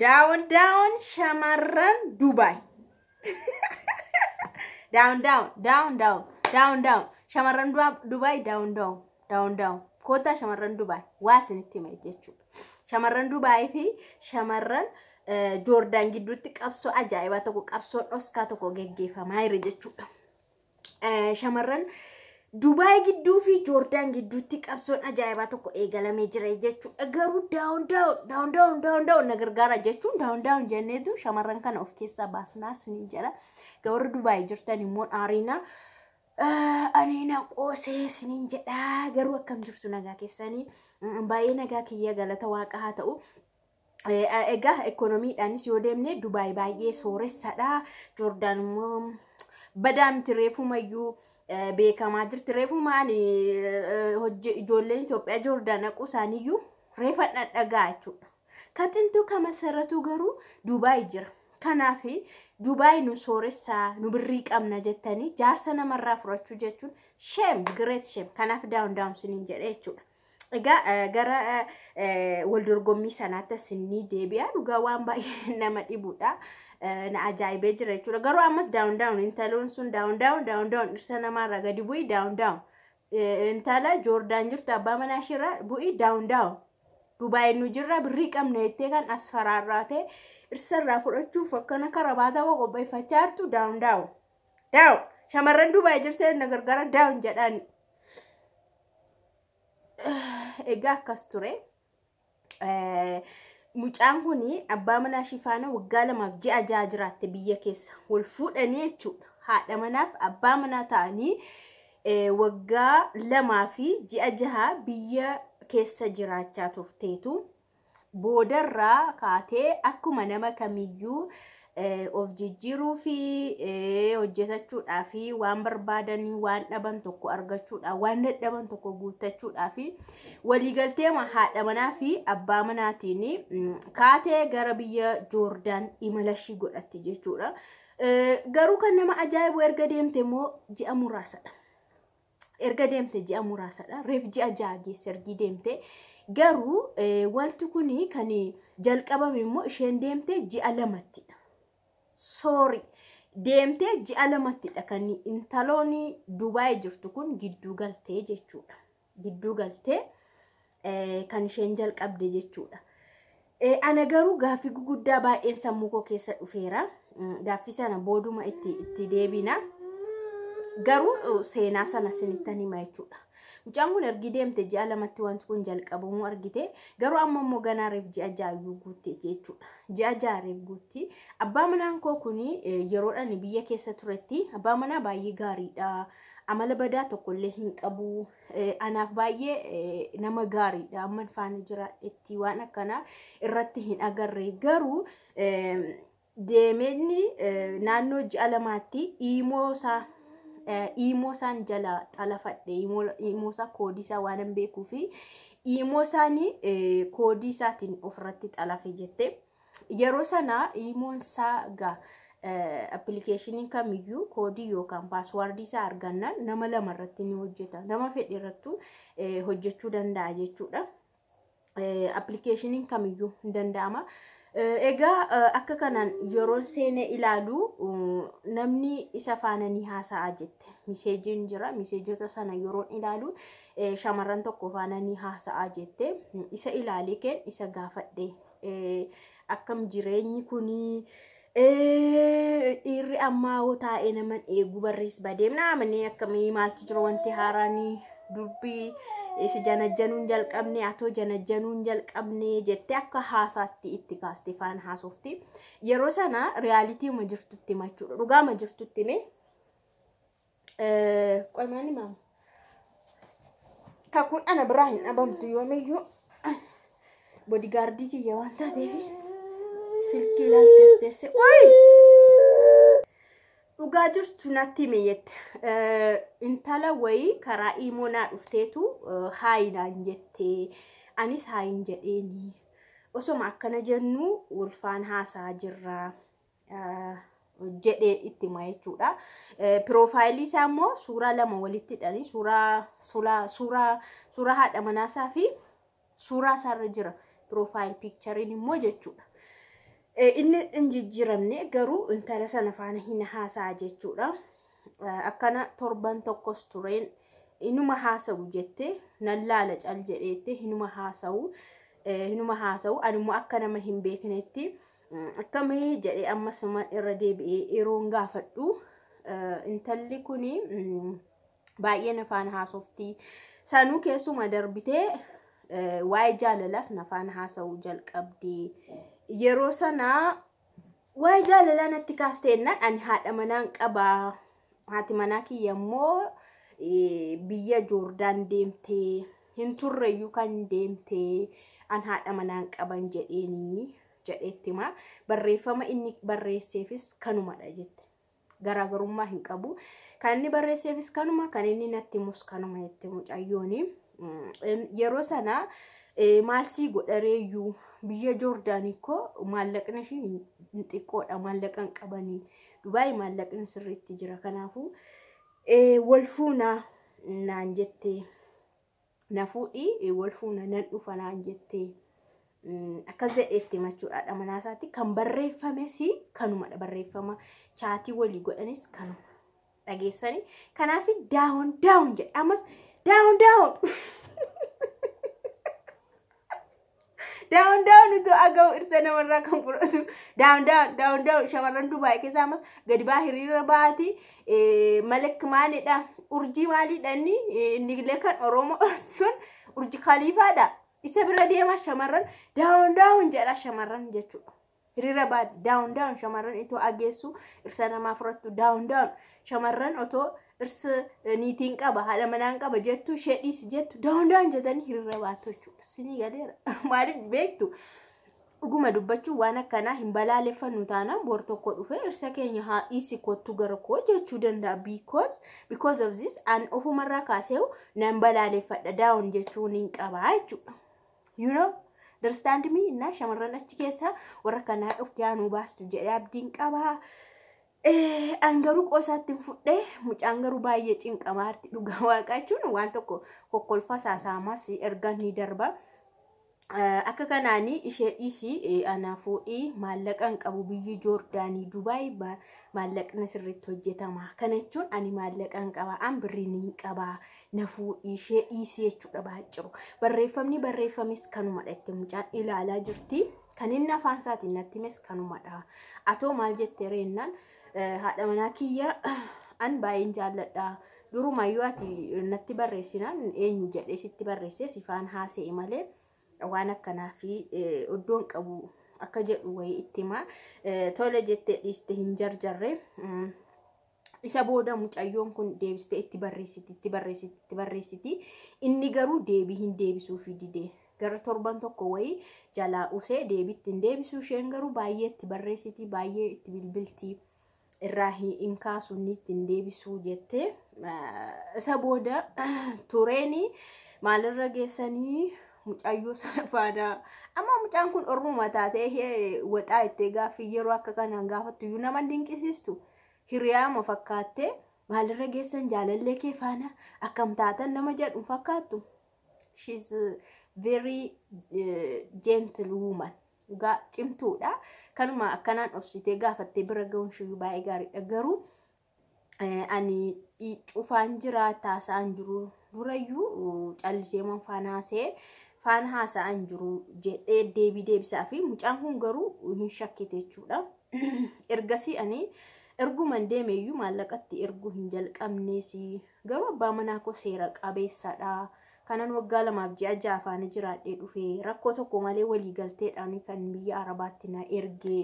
ዳውን ዳውን ሸመረን ዱባይ ዳውን ዳውን ዳውን ዳውን ዳውን ዳውን ሸመረን ዱባይ ዳውን ዳውን ዳውን ዳውን ኮታ ሸመረን ዱባይ waa isinitti hima jechuudha shamarran dubaayii fi shamarran joordaan gidduutti qabsoo ajaa'ibaa tokko qabsoo dhoskaa tokko geggeeffamaa jira jechuudha shamarran. Uh, Dubaay gidduu fi Joordaan gidduutti qabsoon ajaa'ibaa tokko eegalamee jira jechuudha. Garuu daawun daawun daawun daawun daawun na gargaara jechuun daawun daawun jenneetu shamarran kana of keessaa baasnaas ni jira. Gawarra Dubaay jirtan immoo ariina aniina qoosee isiniin jedhaa garuu akkam jirtu nagaa keessanii baay'ee nagaa kiyya galata waaqa haa ta'u. Egaa ikoonomiidhaanis yoo deemne Dubaay baay'ee sooressadha. Joordaan immoo badaa miti reefumayyuu. beekamaa jirti. reefu maali ijoolleen Itoophiyaa Joordaan dhaquu isaaniiyyuu reefa dhadhagaa jechuudha. Kan xintuu kan masarratu garuu Dubaayi jira. Kanaafi Dubaayi nu sooressaa nu birrii qabna jettanii jaarsa namarraa furachuu jechuun sheem gireet sheem. Kanaaf daawun daawun daawunsiniin jedhe jechuudha. Egaa gara waldorgommii sanaatti asinii deebi'aa dhugaa waan baay'ee nama dhibudha. na ajaa'ibee jira jechuudha. Garuu ammas daawun daawun intaloon sun daawun daawun daawun daawun dhirsa namaarraa gadi bu'ii daawun daawun intala joordaan jirtu abbaa manaa ishirraa bu'ii daawun daawun dubaa'ee nu jirra birrii qabna jettee kan as faraarraatee dhirsarraa fudhachuuf akkana karabaataa waa qopheeffachaa jirtu daawun daawun daawun shamarran dubaa'ee jirtee na gargara daawun jedhaani. Egaa akkas ture. Mucaan kun abbaa manaa shifaana waggaa lamaaf ji'a jaha jiraatte biyya keessa wal fuudhanii jechuudha. Haadha manaaf abbaa manaa ta'anii e, waggaa lamaafi ji'a jaha biyya keessa jiraachaa turteetu boodarraa kaatee akkuma nama kamiyyuu Eh, of jijjiiruu eh, fi waan barbaadanii waan dhaban tokko argachuudhaa waan dadhaban tokko guuttachuudhaa fi waliigaltee haadha manaa abbaa manaatiin mm, kaatee gara biyya joordaan imala ishii godhatti jechuudha. Eh, garuu kan nama ajaa'ibu erga deemte immoo ji'a muraasadha. Erga deemte ji'a muraasadha. Reef ji'a ja'a geesse ergi deemte. Garuu wanti kun kan jalqabame immoo isheen deemte ji'a lamattidha. soori. Deemtee ji'a lamatti dhaqanii intaloon Dubaay jirtu kun gidduu galtee jechuudha. Eh, kan isheen jalqabde jechuudha. Eh, ana garuu gaaffii guguddaa baay'een sammukoo keessa dhufeera. Mm, gaaffii sana booduma itti deebina. Garuu eh, seenaa sana sinittan hima jechuudha. Mucaan kun ergi deemte ji'a lamatti wanti kun jalqabamuu argite. Garuu amma immoo ganaareef ji'a jaayyuu guute jechuudha. Ji'a jaariif guutti. Abbaa manaan koo kun eh, yeroodhaan biyya keessa turetti abbaa manaa baay'ee gaariidha. Amala badaa tokkollee hin qabu. Eh, anaaf baay'ee eh, nama gaariidha. amma faana jiraadhetti waan akkanaa irratti hin agarre. Garuu deemeenyi naannoo ji'a lamaatti dhiimoosaa Eh, imoo isaan jala xalafadhe imoo isaa koodii isaa waan hin beekuu fi isaanii eh, ofirratti xalafe jette yeroo sana iimoon isaa gaa. Eh, appilikeeshiniin kamiyyuu koodii yookaan paaswaardii isaa argannaan nama lama irratti ni hojjeta. Nama fedhe hojjechuu danda'a jechuudha. Appilikeeshiniin kamiyyuu hin danda'ama. Eh, Egaa eh, akka kanaan yeroon seenee ilaalu mm, namni isa faana ni jette. Miseejiin jira. Miseejota sana yeroon ilaalu eh, shamarran tokko faananii ni jette. Isa ilaalee keen isa gaafadhe. Akkam jireenyi kunii. Dhiirri ammaa hoo taa'ee naman eegu barrees badeemna amanee akkamii maaltu jira wanti haaraanii dubbii. isi janajjanuun jalqabne atoo janajjanuun jalqabne jettee akka haasaatti itti kaasti faan haasofti. Yeroo sana reyaalitii ma jirtutti machuudha. Dhugaa ma jirtutti mee? Qoy maali maama? Kakuun ana biraa hin dhabamtu yoomiyyuu boodigaardii kiyya waan taateef silkii ilaaltees teessee. dhugaa jirtu natti hime intala wayii karaa imoonaa dhufteetu haayinaan jettee anis haayin jedheeni osoma akkana jennu ulfaan haasaa jirra jedhee itti hima jechuudha. Piroofaayilii isaa immoo suuraa lama walitti hidhanii suuraa haadha manaasaa fi suuraa isaarra jira. Piroofaayil piikchariin immoo jechuudha. Eh, inni hin jijjiiramne garuu intala sana faana hin haasa'a jechuudha. Eh, akkana torban tokkos tureen inuma haasa'u jettee nan laala cal jedheetti inuma haasa'u eh, inuma haasa'u animmoo akka nama hin beeknetti mm, akkamii jedhee ammas irra deebi'ee yeroon gaafadhu intalli kuni mm, baay'ee nafaan haasofti sanuu keessuma darbitee waa'ee jaalalaas nafaan haasa'u jalqabde. yeroo sanaa waa'ee jaalalaa natti kaasteennaan ani haadha manaan qabaa. Haati manaa kiyya immoo e, biyya Joordaan deemtee hin turreyyuu kan deemtee ani haadha manaan qaban jedheenii jedheetti himaa. Barreeffama inni barreesseefis kanumadha jette. Garaagarummaa hin qabu. Kan inni barreesseefis kanuma, kan inni natti himus kanuma jettee mucayyooni. Mm, yeroo sanaa Eh, Maalsii godhareeyyuu biyya joordaani koo maallaqni ishii xiqqoodha. Maallaqa hin qabanii. Dubaayii maallaqni sirriitti jira. Kanaafuu eh, wal fuunaa naan jettee na fuudhii eh, wal fuuna nan dhufa naan jettee akkas jedheetti machuudha dha manaasaatti. Kan barreeffames kanuma barreeffama chaatii walii godhanis kanuma. Dhageessanii kanaaf daawoon daawoon jedhe daawun daawun iddoo aga irsa namarraa kan fudhatu daawun daawun daawun daawun shamarran duubaa keessaa ammas gadi baa hiriira baati malek maalidha urjii maalidha inni inni kan oromoo sun urji kaliifaadha isa bira deema shamarran daawun daawun jedha shamarran jechuudha hiriira baati daawun daawun shamarran itoo ageessu irsa namaa fudhattu daawun daawun. shamarran oto irsi niitiin qaba haala manaan qaba jettu sheedhiis jettu daawundaan jetanii hirra baatochu Sinii galeera maaliif beektu dhuguma dubbachuu waan akkanaa hin balaaleffannu taanaan boor tokko dhufe irsa keenya haa dhiisi kottu gara koo jechuu danda'a because because of this an ofumarraa kaaseewu nan balaaleffadha daawun jechuun hin qaba jechuudha. You know? Understand me? Naa shamarran achi keessa warra kanaa dhufi yaanuu baastu jedhee abdiin qabaa. an garuu qosaatti fudhee mucaan garuu baay'ee cinqamaarti dhugaa waaqachuun waan tokko kokkolfa saasaamas erga ni darba. Akka kanaanii ishee dhiisii ana fuudhii maallaqan qabu biyyi Joordaanii Dubaay maallaqni sirriitti hojjetama. Kana jechuun ani maallaqan qaba an birrii ni qaba na fuudhii ishee dhiisii jechuudha baaciru. Barreeffamni barreeffames kanumadha itti mucaan ilaalaa jirti. Kan inni afaan isaatiin natti himes kanumadha. Atoo maal jettee reennaan Eh, haadha manaa kiyya an baay'een jaalladha. Durumayyuu ati natti barreessinaan eenyu jedhee sitti barreessee sifaan haasee malee waan akkanaa fi iddoon eh, qabu akka jedhu wayii itti himaa. Eh, Tole jettee dhiiste hin jarjarre. Mm. Isa booda mucayyoon kun deebiste itti barreessiti itti barreessiti itti barreessiti. Inni garuu deebii hin deebisuufi didee. gara torban tokko wayii jalaa usee deebitti hin deebisu isheen garuu baay'ee itti barreessiti baay'ee itti bilbilti. irraa hin kaasuun ittiin deebisuu jette isa booda tureen maalirra geessanii mucayyoo sana faana amma mucaan kun ormuma taatee waxaa itti gaaffii yeroo akka kanaan gaafattu iyyuu nama dinqisiistu hiriyaama fakkaattee maalirra geessan jaalallee kee faana akkam taatan nama jedhu fakkaattu she's very gentle woman. cimtuudha. Kanuma akkanaan obsitee gaafattee bira ga'uun baay'ee gaariidha. Garuu eh, ani cufaan jira taasa'aan jiru durayyuu callisee man fanaasee faan haasa'aan jiru jedhee deebii deebisaa fi mucaan kun garuu hin shakkite Ergasii ani erguman deemeeyyuu maallaqatti erguu hin jalqabneesi. Garuu abbaa manaa koo seera qabeessadha. kanan waggaa lamaaf ji'a jaafaanii jiraadhee dhufe rakkoo tokko malee waliigalteedhaan kan biyya arabaatti na ergee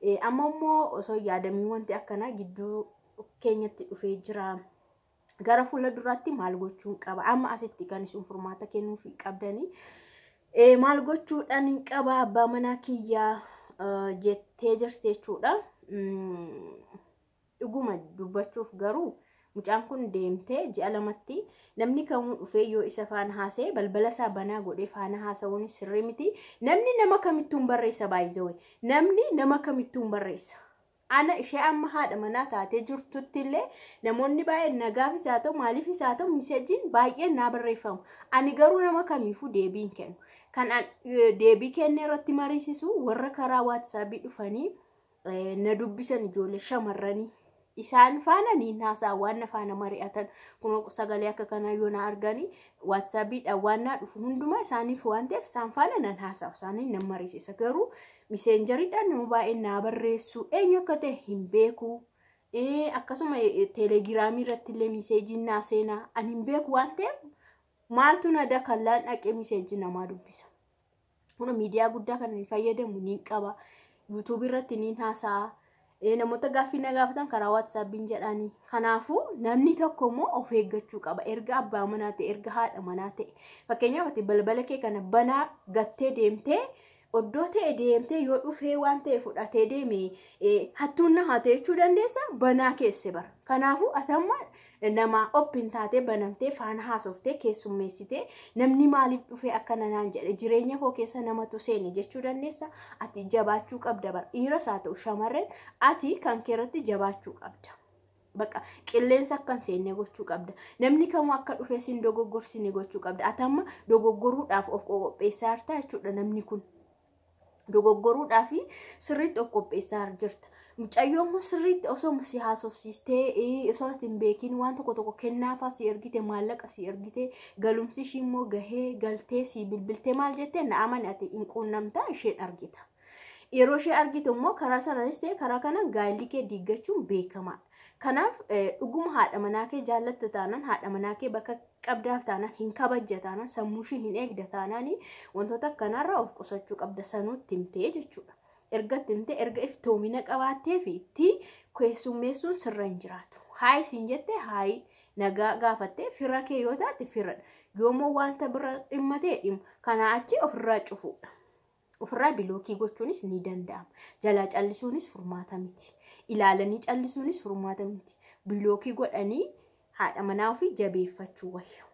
eh, amma immoo osoo yaadamii wanti akkanaa gidduu keenyatti dhufee jira. Gara fuula duraatti maal gochuun qaba? Amma asitti kan isin furmaata kennuuf qabdanii. Eh, maal gochuudhaan qaba abbaa manaa kiyyaa eh, jettee jirti jechuudha. Mm, dhuguma dubbachuuf garuu Mucaan kun deemtee ji'a lamatti namni kamuu dhufee yoo isa faana haasee balbala isaa banaa godhee faana haasa'uun sirrii miti. Namni nama kamittuun barreessa baay'ee Namni nama kamittuun barreessa. Ana ishee amma haadha manaa taatee jirtutti illee namoonni baay'een nagaafis haa ta'u maaliifis haa ta'u miseejiin baay'ee naa barreeffamu. Ani garuu nama kamiifuu deebii hin Kan deebii kenne irratti mariisisu warra karaa waatisaapii dhufanii na dubbisan ijoollee shamarranii. isaan faana ni niin haasawaan faana mari'atan kuma sagalee akka kana yoo na arganii waatsaapiidha waan na dhufu hundumaa isaaniif waan ta'eef isaan faana nan haasawu isaanii nan mariisisa garuu miseenjariidhaan nama baay'ee na barreessu eenyu akka ta'e hin beeku akkasuma teelegiraamii irratti illee miseejii naa seenaa ani hin beeku waan ta'eef maaltu na dakallaan dhaqee miseejii namaa dubbisa Kun miidiyaa guddaa kana fayyadamu ni qaba yuutuubii irratti ni haasa'a. namoota gaaffii na gaafatan karaa waatisaabiin jedhani. kanaafu namni tokko immoo of eeggachuu qaba. Erga abbaa manaa ta'e, erga haadha manaa ta'e. Fakkeenyaaf balbala kee kana banaa gattee deemtee oddoo ta'e deemtee yoo dhufee waan ta'e fudhatee deeme hattuun na haate jechuu dandeessa banaa keesse bara. kanaafu. namaa opin taatee banamtee faana haasoftee keessummeessitee namni maaliif dhufee akkana naan jedhe jireenya koo keessa namatu seeni jechuu dandeessa ati jabaachuu qabda bara dhiiras haa ta'u shamarreen ati jabaachuu qabda. qilleensa akkan seenne gochuu qabda. Namni kamuu akka dhufee sin dogoggorsiine gochuu qabda. Ati amma dogoggoruudhaaf of qopheessaa jirta jechuudha namni kun. dogoggoruudhaa fi sirriitti of qopheessaa jirta. Mucayyoon kun sirriitti osoo si haasofsiistee osoo hin beekin waan tokko tokko kennaafaa si ergite maallaqa si ergite galumsi ishii gahee galtee si bilbiltee maal jettee na'aman ati hin quunnamtaa isheen argita. Yeroo ishee argitu immoo karaa sananis ta'e karaa kana gaallikee diiggachuun beekamaadha. Kanaaf dhuguma haadha manaakee kee jaallatta taanan haadha manaakee kee bakka qabdaaf taanaan hin kabajja taanaan sammuushii hin eegda taanaan wantoota akkanarraa of qusachuu qabda sanuutti himtee jechuudha. Erga himtee erga iftoomina qabaattee fi itti keessummeessuun sirra hin jiraatu. Haayi siin jette haayi nagaa gaafattee fira kee yoo taate firadha. Yoommoo wanta bira dhimma ta'e dhimma kanaa achi ofirraa cufuudha. Ofirraa bilookii gochuunis ni danda'ama. Jalaa callisuunis furmaata miti. Ilaalanii callisuunis furmaata miti. Bilookii godhanii haadha manaa ofii jabeeffachuu wayya.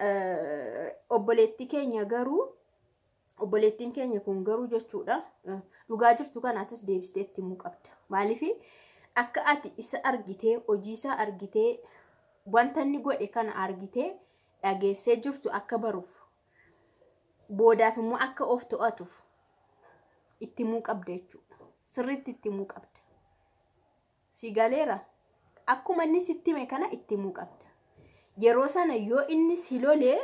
Eh, keenya garuu obboleettiin keenya kun garuu jechuudha eh, dhugaa jirtu kanaatis deebistee itti himuu qabda maaliif akka ati isa argitee hojii isaa argitee wanta inni godhe kana argitee dhageessee jirtu akka baruuf boodaaf immoo akka of to'atuuf itti himuu qabda jechuudha sirriitti itti himuu qabda si galeera. akkuma inni sitti hime kana itti himuu qabda. Yeroo sana yoo inni si lolee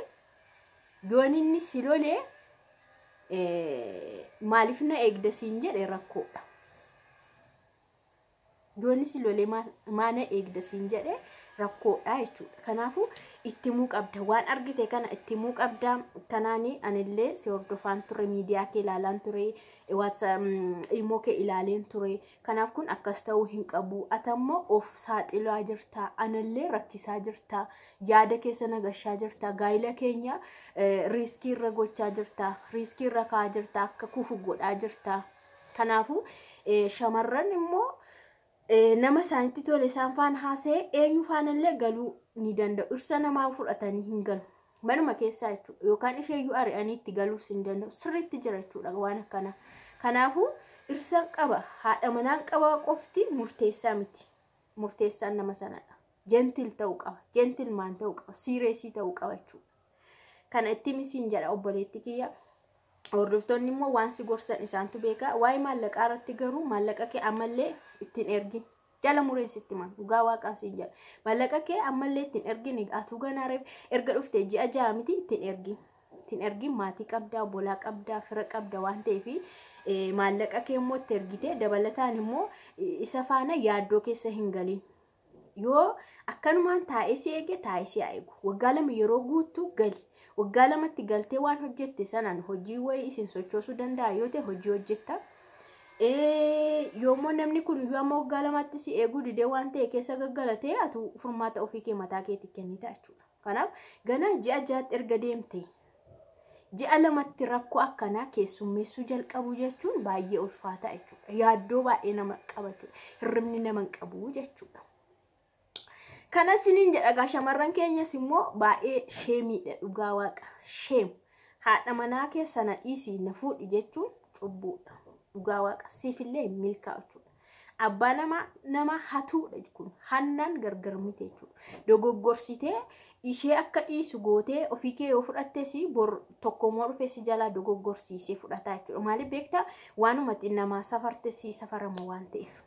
inni si lolee maaliif na eegda siin jedhe rakkoodha. inni si lolee maa na eegda siin jedhe rakkoodha jechuudha. Kanaafuu itti himuu qabda. Waan argite kana itti himuu qabda. Kanaanii anillee si hordofaan ture miidiyaa kee ilaalaan ture mm, imoo kee ilaaleen ture. Kanaaf kun akkas ta'uu hin qabu. Atammoo of saaxilaa jirta. Anillee rakkisaa jirta. Yaada keessa nagashaa jirta. Gaayila keenya e, riiskii irra gochaa jirta. Riiskii irra kaa'aa jirta. Akka kufu godhaa jirta. Kanaafuu e, shamarran immoo Eh, nama isaanitti tole isaan faana haasa'e eenyu faanallee galuu ni danda'u irsa namaa fudhatanii hin galu manuma keessaa jechuudha yookaan isheeyyuu ari'anii itti galuus hin danda'u sirriitti jira jechuudha waan akkanaa kanaafuu irsa qaba haadha manaan qabaa qofti murteessaa miti murteessaan nama sanadha jentil ta'uu qaba jentil maan ta'uu qaba siireesii ta'uu qaba jechuudha kana itti misiin jedha obboleetti kiyya. hordoftoonni immoo waan si gorsan isaantu beeka waa'ee maallaqaa irratti garuu maallaqa kee ammallee ittiin ergin jala mureensitti man dhugaa maallaqa kee ammallee ittiin ergin atuu ganaareef erga dhuftee ji'a ja'a miti ittiin ergin ittiin ergin maatii qabdaa obbolaa qabdaa fira qabda waan ta'eef maallaqa kee immoo itti ergitee dabalataan immoo isa faana yaaddoo keessa hin galin. yoo akkanumaan taa'ee si eege taa'ee si haa eegu waggaa lama yeroo guuttu gali waggaa lamatti galtee waan hojjette sanaan hojii wayii isin sochoosuu danda'a yoo ta'e hojii hojjetta. Yoommoo namni kun yoommoo waggaa lamatti eeguu didee waan ta'e keessa gaggalatee atu furmaata ofii kee mataa keetti kennita jechuudha. Kanaaf ganaa ji'a jaatti erga deemte ji'a lamatti rakkoo akkanaa keessummeessuu jalqabu jechuun baay'ee ulfaata jechuudha. Yaaddoo baay'ee nama qaba Hirribni nama hin qabu jechuudha. Kana siniin jedha egaa shamarran keenyas immoo baay'ee sheemiidha dhugaa waaqa sheem haadha manaa keessa na dhiisii na fuudhi jechuun cubbuudha dhugaa waaqa siifillee milkaa'achuudha. Abbaa nama hatuudha kun hannaan gargar miti jechuudha dogoggorsitee ishee akka dhiisu gootee ofii kee yoo fudhattes bor tokkommoo dhufee si jalaa dogoggorsiisee fudhataa jechuudha maaliif beektaa waanuma namaa safartes safarama waan ta'eef.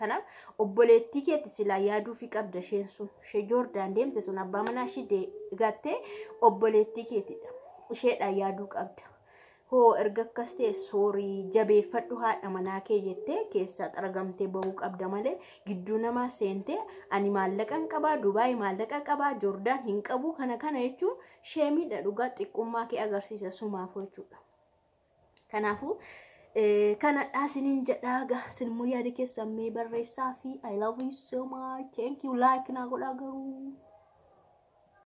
Kanaaf obboleettii keetti silaan yaaduufi qabda isheen sun. Ishee joordaan deemte sun abbaa manaa ishee gattee obboleettii keetidha. Isheedhaan yaaduu qabda. Hoo erga akkas ta'e soorii jabeeffadhu haadha manaa kee jettee keessaa xaragamtee bahuu qabda malee gidduu namaa seentee ani maallaqa hin qabaa Dubaay maallaqa qabaa Joordaan hin qabu kana kana jechuun sheemiidha dhugaa xiqqummaa kee agarsiisa sumaafuu jechuudha. Kanaafuu Eh, kana dhaasiniin jedhaaga immoo yaada keessan mee barreessaa fi I love you so much thank you like naa godhaa garuu.